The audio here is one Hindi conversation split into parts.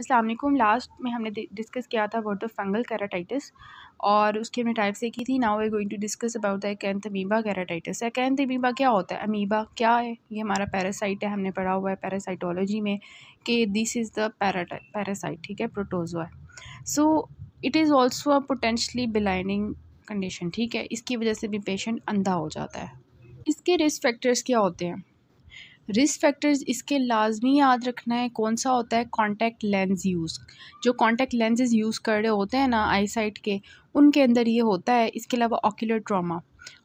असलम लास्ट में हमने डिस्कस किया था वर्ड ऑफ फंगल कैराटाइटिस और उसकी हमने टाइप से की थी now we going to discuss about the acanthamoeba keratitis acanthamoeba क्या होता है अमीबा क्या है ये हमारा पैरासाइट है हमने पढ़ा हुआ है पैरासाइटोलॉजी में कि दिस इज़ द पैरासाइट ठीक है प्रोटोजो है so it is also a potentially blinding condition ठीक है इसकी वजह से भी पेशेंट अंधा हो जाता है इसके रिस्क फैक्टर्स क्या होते हैं रिस्क फैक्टर्स इसके लाजमी याद रखना है कौन सा होता है कॉन्टैक्ट लेंस यूज़ जो कॉन्टैक्ट लेंसेज यूज़ कर रहे होते हैं ना आई साइट के उनके अंदर ये होता है इसके अलावा ऑक्यूलर ट्रामा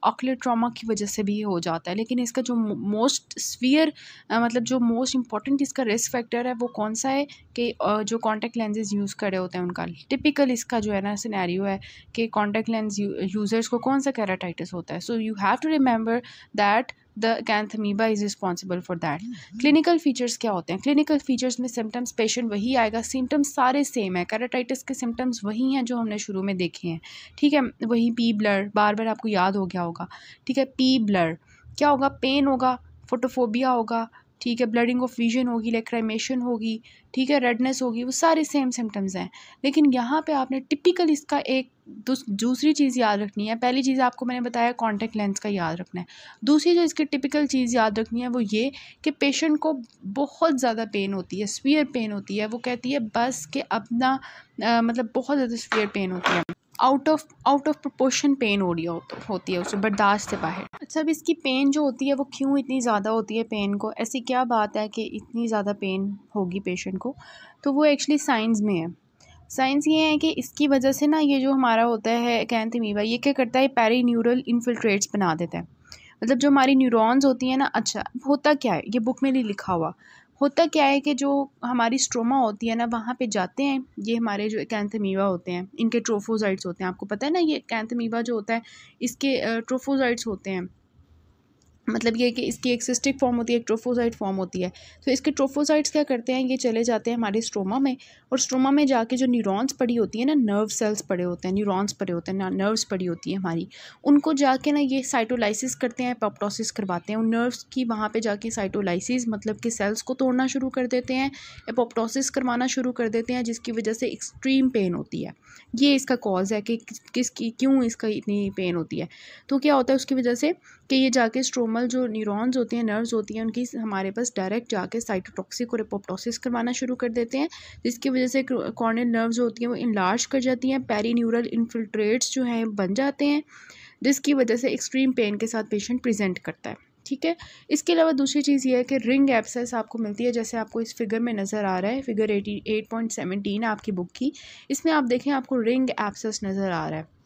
ऑक्यूलर ट्रामा की वजह से भी ये हो जाता है लेकिन इसका जो मोस्ट स्वीयर मतलब जो मोस्ट इंपॉर्टेंट इसका रिस्क फैक्टर है वो कौन सा है कि जो कॉन्टैक्ट लेंसेज यूज़ रहे होते हैं उनका टिपिकल इसका जो है ना सिनेरियो है कि कॉन्टैक्ट लेंस यूज़र्स को कौन सा कैराटाइटिस होता है so you have to remember that the acanthamoeba is responsible for that clinical features क्या होते हैं क्लिनिकल फीचर्स में सिम्टम्स पेशेंट वही आएगा सिम्टम्स सारे सेम है कैराटाइटिस के सिम्टम्स वही हैं जो हमने शुरू में देखे हैं ठीक है वही पी ब्लर बार बार आपको याद हो गया होगा ठीक है पी ब्लर क्या होगा पेन होगा फोटोफोबिया होगा ठीक है ब्लडिंग ऑफ विजन होगी लेक्रेमेशन होगी ठीक है रेडनेस होगी वो सारे सेम सिम्टम्स हैं लेकिन यहाँ पे आपने टिपिकल इसका एक दूसरी चीज़ याद रखनी है पहली चीज़ आपको मैंने बताया कॉन्टेक्ट लेंस का याद रखना है दूसरी जो इसकी टिपिकल चीज़ याद रखनी है वो ये कि पेशेंट को बहुत ज़्यादा पेन होती है स्वियर पेन होती है वो कहती है बस कि अपना मतलब बहुत ज़्यादा स्वियर पेन होती है out of out of proportion pain हो रही होती है उसे बर्दाश्त से बाहर अच्छा अब इसकी पेन जो होती है वो क्यों इतनी ज़्यादा होती है पेन को ऐसी क्या बात है कि इतनी ज़्यादा पेन होगी पेशेंट को तो वो एक्चुअली साइंस में है साइंस ये है कि इसकी वजह से ना ये जो हमारा होता है मीवा ये क्या करता है पैरी न्यूरल इन्फिल्ट्रेट्स बना देता है मतलब जो हमारी न्यूरॉन्स होती हैं ना अच्छा होता क्या है ये बुक में नहीं लिखा हुआ होता क्या है कि जो हमारी स्ट्रोमा होती है ना वहाँ पे जाते हैं ये हमारे जो कैंथमीवा होते हैं इनके ट्रोफोजाइट्स होते हैं आपको पता है ना ये कैंथमीवा जो होता है इसके ट्रोफोजाइट्स होते हैं मतलब ये कि इसकी एक सिस्टिक फॉर्म होती है एक ट्रोफोसाइट फॉर्म होती है तो इसके ट्रोफोसाइट्स क्या करते हैं ये चले जाते हैं हमारे स्ट्रोमा में और स्ट्रोमा में जाके जो न्यूरॉन्स पड़ी होती है ना नर्व सेल्स पड़े होते हैं न्यूरॉन्स पड़े होते हैं ना नर्व्स पड़ी होती है हमारी उनको जाके ना ये साइटोलाइसिस करते हैं एपोप्टोसिस करवाते हैं उन नर्व्स की वहाँ पर जाके साइटोलाइसिस मतलब कि सेल्स को तोड़ना शुरू कर देते हैं एपोप्टोसिस करवाना शुरू कर देते हैं जिसकी वजह से एक्सट्रीम पेन होती है ये इसका कॉज है कि किसकी क्यों इसका इतनी पेन होती है तो क्या होता है उसकी वजह से कि ये जाके स्ट्रोमल जो न्यूरॉन्स होते हैं नर्व्स होती हैं उनकी हमारे पास डायरेक्ट जाके साइटोटॉक्सिक और एपोप्टोसिस करवाना शुरू कर देते हैं जिसकी वजह से कॉर्नल नर्व्स होती हैं वो इनलार्ज कर जाती हैं पेरी न्यूरल इन्फिल्ट्रेट्स जो हैं बन जाते हैं जिसकी वजह से एक्सट्रीम पेन के साथ पेशेंट प्रेजेंट करता है ठीक है इसके अलावा दूसरी चीज़ ये है कि रिंग एब्सेस आपको मिलती है जैसे आपको इस फिगर में नज़र आ रहा है figure eighty eight point seventeen आपकी बुक की इसमें आप देखें आपको रिंग एब्सेस नज़र आ रहा है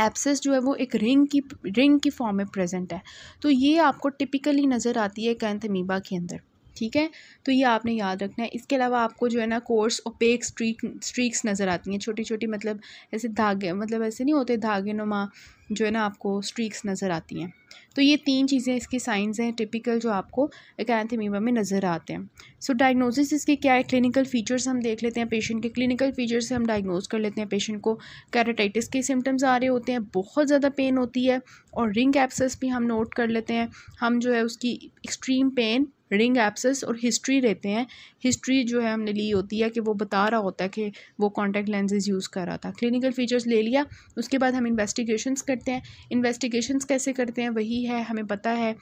एब्सेस जो है वो एक रिंग की रिंग की फॉर्म में प्रेजेंट है तो ये आपको टिपिकली नज़र आती है कैंथमीबा के अंदर ठीक है तो ये आपने याद रखना है इसके अलावा आपको जो है ना कोर्स ओपेक स्ट्रीक स्ट्रीक्स नज़र आती हैं छोटी छोटी मतलब ऐसे धागे मतलब ऐसे नहीं होते धागे नुमा जो है ना आपको स्ट्रीक्स नज़र आती हैं तो ये तीन चीज़ें इसके साइंस हैं टिपिकल जो आपको एकैंथीमीमा में नज़र आते हैं सो so, डायग्नोसिस इसके क्या है क्लिनिकल फ़ीचर्स हम देख लेते हैं पेशेंट के क्लिनिकल फ़ीचर्स से हम डायग्नोज कर लेते हैं पेशेंट को कैराटाइटिस के सिम्टम्स आ रहे होते हैं बहुत ज़्यादा पेन होती है और रिंग एप्सेस भी हम नोट कर लेते हैं हम जो है उसकी एक्सट्रीम पेन रिंग एप्सिस और हिस्ट्री रहते हैं हिस्ट्री जो है हमने ली होती है कि वो बता रहा होता है कि वो कॉन्टैक्ट लेंसेज यूज़ कर रहा था क्लिनिकल फ़ीचर्स ले लिया उसके बाद हम इन्वेस्टिगेशंस करते हैं इन्वेस्टिगेशंस कैसे करते हैं वही है हमें पता है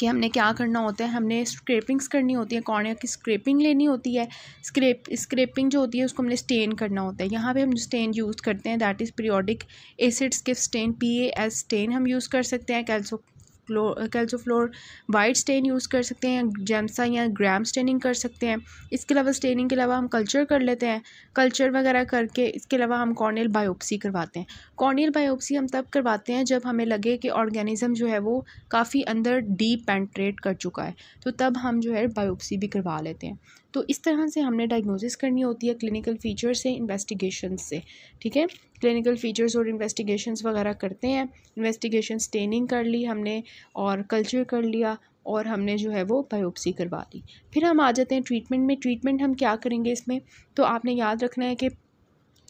कि हमने क्या करना होता है हमने स्क्रेपिंग्स करनी होती है कॉर्निया की स्क्रेपिंग लेनी होती है स्क्रेप स्क्रेपिंग जो होती है उसको हमने स्टेन करना होता है यहाँ पे हम स्टेन यूज़ करते हैं दैट इज़ पीरियोडिक एसिड्स के stain P A S stain हम यूज़ कर सकते हैं calco calcofluor white stain use कर सकते हैं जेमसा या ग्राम स्टेनिंग कर सकते हैं इसके अलावा स्टेनिंग के अलावा हम कल्चर कर लेते हैं कल्चर वगैरह करके इसके अलावा हम कॉर्नियल बायोप्सी करवाते हैं कॉर्नियल बायोप्सी हम तब करवाते हैं जब हमें लगे कि ऑर्गेनिज़म जो है वो काफ़ी अंदर डीप पेंट्रेट कर चुका है तो तब हम जो है बायोप्सी भी करवा लेते हैं तो इस तरह से हमने डायग्नोसिस करनी होती है क्लिनिकल फ़ीचर्स से इन्वेस्टिगेशन से ठीक है क्लिनिकल फ़ीचर्स और इन्वेस्टिगेशंस वगैरह करते हैं इन्वेस्टिगेशन स्टेनिंग कर ली हमने और कल्चर कर लिया और हमने जो है वो बायोप्सी करवा ली फिर हम आ जाते हैं ट्रीटमेंट में ट्रीटमेंट हम क्या करेंगे इसमें तो आपने याद रखना है कि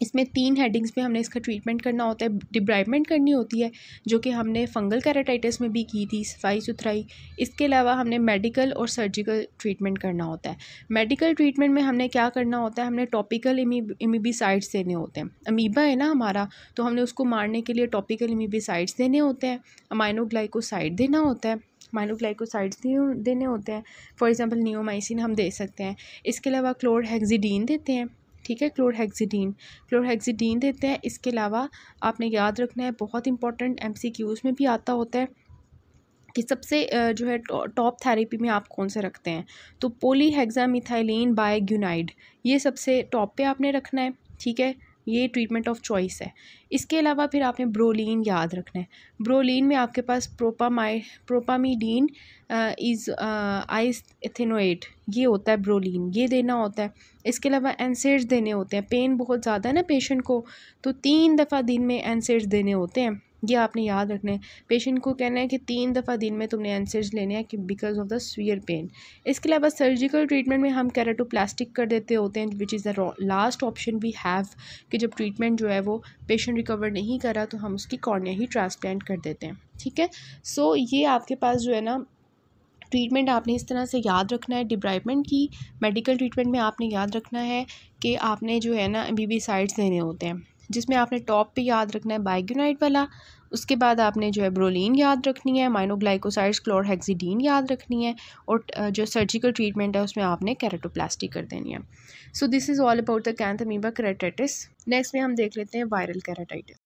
इसमें तीन हेडिंग्स में हमने इसका ट्रीटमेंट करना होता है डिब्राइडमेंट करनी होती है जो कि हमने फंगल कैराटाइटिस में भी की थी सफाई सुथराई इसके अलावा हमने मेडिकल और सर्जिकल ट्रीटमेंट करना होता है मेडिकल ट्रीटमेंट में हमने क्या करना होता है हमने टॉपिकल इमीबीसाइड्स देने होते हैं अमीबा है ना हमारा तो हमने उसको मारने के लिए टॉपिकल इमीबीसाइड्स देने होते हैं अमाइनोग्लाइकोसाइड देना होता है माइनोग्लाइकोसाइड्स देने होते हैं फॉर एग्ज़ाम्पल नियोमाइसिन हम दे सकते हैं इसके अलावा क्लोरहेक्जिडीन देते हैं ठीक है क्लोरहेक्सिडीन क्लोरहेक्सिडीन देते हैं इसके अलावा आपने याद रखना है बहुत इंपॉर्टेंट एम सी क्यूज़ में भी आता होता है कि सबसे जो है टॉप थेरेपी में आप कौन से रखते हैं तो पोली हेक्सामिथाइलिन ग्यूनाइड ये सबसे टॉप पे आपने रखना है ठीक है ये ट्रीटमेंट ऑफ चॉइस है इसके अलावा फिर आपने ब्रोलिन याद रखना है ब्रोलिन में आपके पास प्रोपामाइ प्रोपामीडीन इज़ आइस एथेनोएट ये होता है ब्रोलिन ये देना होता है इसके अलावा एनसेड्स देने होते हैं पेन बहुत ज़्यादा है ना पेशेंट को तो तीन दफ़ा दिन में एनसेड्स देने होते हैं ये आपने याद रखना है पेशेंट को कहना है कि तीन दफ़ा दिन में तुमने एनसेज लेने हैं कि because of the severe pain इसके अलावा सर्जिकल ट्रीटमेंट में हम कैराटोप्लास्टिक कर देते होते हैं which is the last option we have कि जब ट्रीटमेंट जो है वो पेशेंट रिकवर नहीं करा तो हम उसकी कॉर्निया ही ट्रांसप्लांट कर देते हैं ठीक है सो so, ये आपके पास जो है ना ट्रीटमेंट आपने इस तरह से याद रखना है डिब्राइटमेंट की मेडिकल ट्रीटमेंट में आपने याद रखना है कि आपने जो है ना बीबी साइड्स देने होते हैं जिसमें आपने टॉप पे याद रखना है बाइग्यूनाइट वाला उसके बाद आपने जो है ब्रोलिन याद रखनी है माइनोग्लाइकोसाइड्स क्लोरहेक्सीडीन याद रखनी है और जो सर्जिकल ट्रीटमेंट है उसमें आपने कैरेटोप्लास्टी कर देनी है so this is all about the acanthamoeba keratitis next में हम देख लेते हैं वायरल कैरेटाइटिस